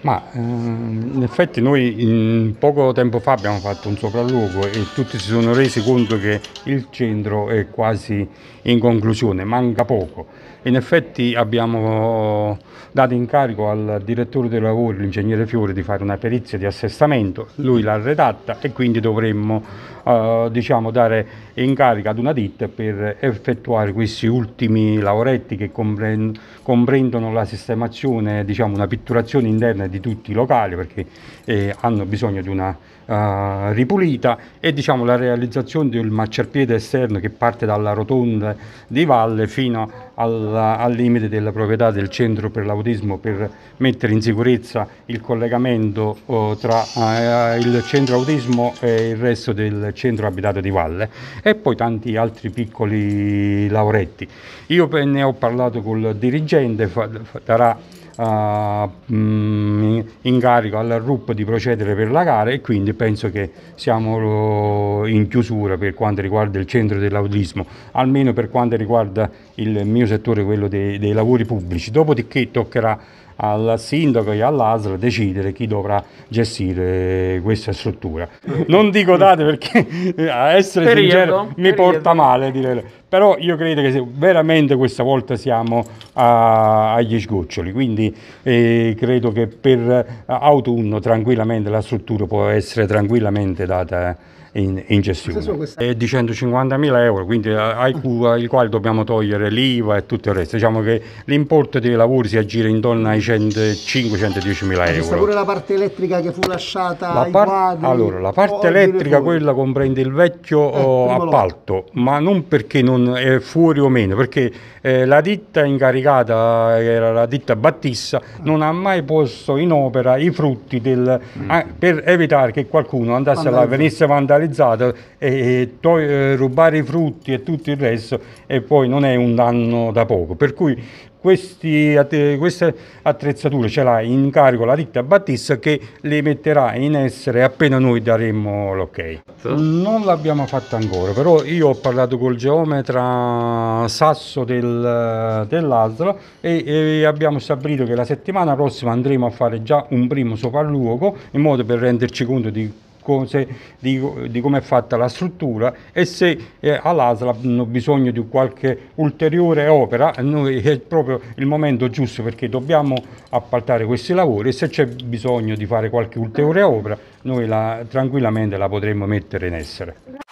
Ma ehm, in effetti noi poco tempo fa abbiamo fatto un sopralluogo e tutti si sono resi conto che il centro è quasi in conclusione, manca poco. In effetti abbiamo dato incarico al direttore dei lavori, l'ingegnere Fiore, di fare una perizia di assestamento, lui l'ha redatta e quindi dovremmo eh, diciamo, dare incarico ad una ditta per effettuare questi ultimi lavoretti che comprendono la sistemazione, diciamo, una pitturazione interna di tutti i locali perché eh, hanno bisogno di una uh, ripulita e diciamo la realizzazione del marciapiede esterno che parte dalla rotonda di Valle fino alla, al limite della proprietà del centro per l'autismo per mettere in sicurezza il collegamento uh, tra uh, il centro autismo e il resto del centro abitato di Valle e poi tanti altri piccoli lavoretti. Io ne ho parlato col dirigente, fa, uh, mh, mm, in carico alla RUP di procedere per la gara e quindi penso che siamo in chiusura per quanto riguarda il centro dell'autismo, almeno per quanto riguarda il mio settore, quello dei, dei lavori pubblici. Dopodiché toccherà al sindaco e all'ASL decidere chi dovrà gestire questa struttura. Non dico date perché eh, a essere periodo, sincero mi porta male dire, però io credo che veramente questa volta siamo a, agli sgoccioli, quindi eh, credo che per autunno tranquillamente la struttura può essere tranquillamente data eh, in, in gestione. È di 150.000 euro, quindi ai, ai quali dobbiamo togliere l'IVA e tutto il resto. Diciamo che l'importo dei lavori si aggira intorno ai 105-110.000 euro. C'è pure la parte elettrica che fu lasciata la par- quadri, Allora, la parte elettrica quella comprende il vecchio eh, eh appalto, lotto. ma non perché non è fuori o meno, perché eh, la ditta incaricata, che eh, era la ditta Battista, non ha mai posto in opera i frutti del, mm. a, ah, per evitare che qualcuno andasse alla, venisse vandalizzato terrorizzato e, e eh, rubare i frutti e tutto il resto e poi non è un danno da poco. Per cui questi, queste attrezzature ce l'ha in carico la ditta Battista che le metterà in essere appena noi daremo l'ok. Esatto. Non l'abbiamo fatta ancora, però io ho parlato col geometra Sasso del, dell'Aslo e, e, abbiamo stabilito che la settimana prossima andremo a fare già un primo sopralluogo in modo per renderci conto di cose di, di come è fatta la struttura e se eh, all'ASL hanno bisogno di qualche ulteriore opera, noi è proprio il momento giusto perché dobbiamo appaltare questi lavori e se c'è bisogno di fare qualche ulteriore opera noi la, tranquillamente la potremmo mettere in essere.